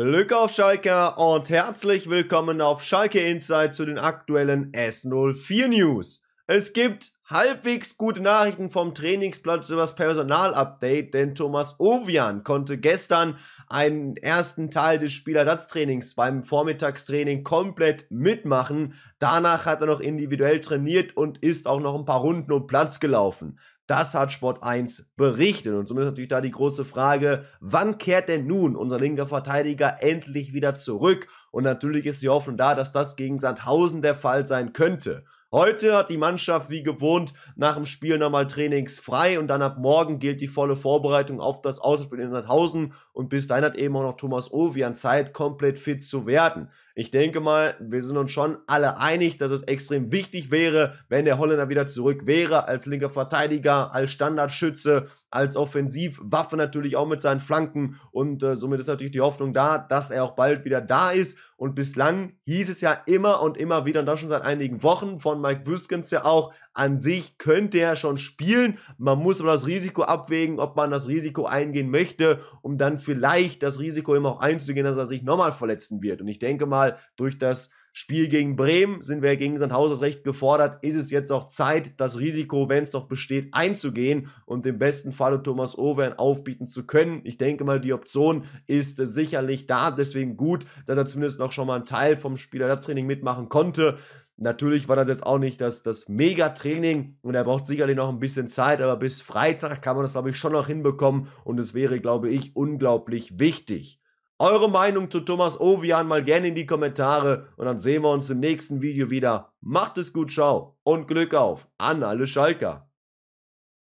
Glück auf Schalke und herzlich willkommen auf Schalke Insight zu den aktuellen S04 News. Es gibt halbwegs gute Nachrichten vom Trainingsplatz über das Personalupdate, denn Thomas Ovian konnte gestern einen ersten Teil des Spielersatztrainings beim Vormittagstraining komplett mitmachen. Danach hat er noch individuell trainiert und ist auch noch ein paar Runden um Platz gelaufen. Das hat Sport 1 berichtet. Und somit ist natürlich da die große Frage, wann kehrt denn nun unser linker Verteidiger endlich wieder zurück? Und natürlich ist die Hoffnung da, dass das gegen Sandhausen der Fall sein könnte. Heute hat die Mannschaft wie gewohnt nach dem Spiel nochmal trainingsfrei und dann ab morgen gilt die volle Vorbereitung auf das Außenspiel in Sandhausen und bis dahin hat eben auch noch Thomas Ovi an Zeit, komplett fit zu werden. Ich denke mal, wir sind uns schon alle einig, dass es extrem wichtig wäre, wenn der Holländer wieder zurück wäre, als linker Verteidiger, als Standardschütze, als Offensivwaffe natürlich auch mit seinen Flanken. Und äh, somit ist natürlich die Hoffnung da, dass er auch bald wieder da ist. Und bislang hieß es ja immer und immer wieder, und das schon seit einigen Wochen, von Mike Büskens ja auch, an sich könnte er schon spielen. Man muss aber das Risiko abwägen, ob man das Risiko eingehen möchte, um dann vielleicht das Risiko eben auch einzugehen, dass er sich nochmal verletzen wird. Und ich denke mal, durch das Spiel gegen Bremen sind wir gegen Sandhausers Recht gefordert. Ist es jetzt auch Zeit, das Risiko, wenn es noch besteht, einzugehen und im besten Falle Thomas Overn aufbieten zu können? Ich denke mal, die Option ist sicherlich da. Deswegen gut, dass er zumindest noch schon mal einen Teil vom Spielersatztraining mitmachen konnte. Natürlich war das jetzt auch nicht das, das Mega-Training und er braucht sicherlich noch ein bisschen Zeit, aber bis Freitag kann man das, glaube ich, schon noch hinbekommen und es wäre, glaube ich, unglaublich wichtig. Eure Meinung zu Thomas Ovian mal gerne in die Kommentare und dann sehen wir uns im nächsten Video wieder. Macht es gut, ciao und Glück auf an alle Schalker.